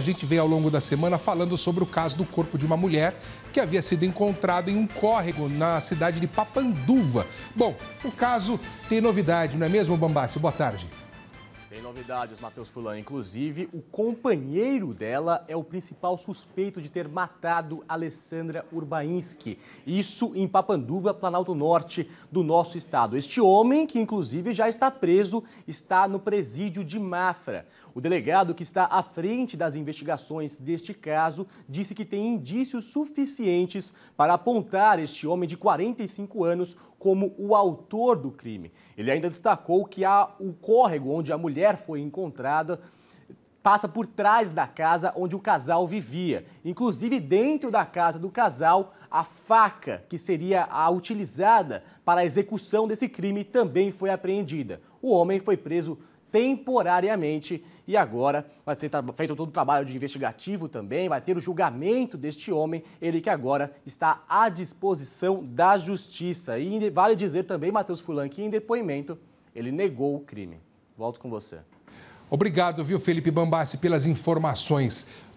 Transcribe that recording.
A gente vem ao longo da semana falando sobre o caso do corpo de uma mulher que havia sido encontrado em um córrego na cidade de Papanduva. Bom, o caso tem novidade, não é mesmo, Bambassi? Boa tarde. Tem novidades, Matheus Fulano. Inclusive, o companheiro dela é o principal suspeito de ter matado Alessandra Urbainski. Isso em Papanduva, Planalto Norte do nosso estado. Este homem, que inclusive já está preso, está no presídio de Mafra. O delegado que está à frente das investigações deste caso disse que tem indícios suficientes para apontar este homem de 45 anos como o autor do crime. Ele ainda destacou que há o córrego onde a mulher foi encontrada passa por trás da casa onde o casal vivia. Inclusive, dentro da casa do casal, a faca que seria a utilizada para a execução desse crime também foi apreendida. O homem foi preso temporariamente. E agora vai ser feito todo o trabalho de investigativo também, vai ter o julgamento deste homem, ele que agora está à disposição da justiça. E vale dizer também, Matheus Fulan, que em depoimento ele negou o crime. Volto com você. Obrigado, viu, Felipe Bambassi, pelas informações.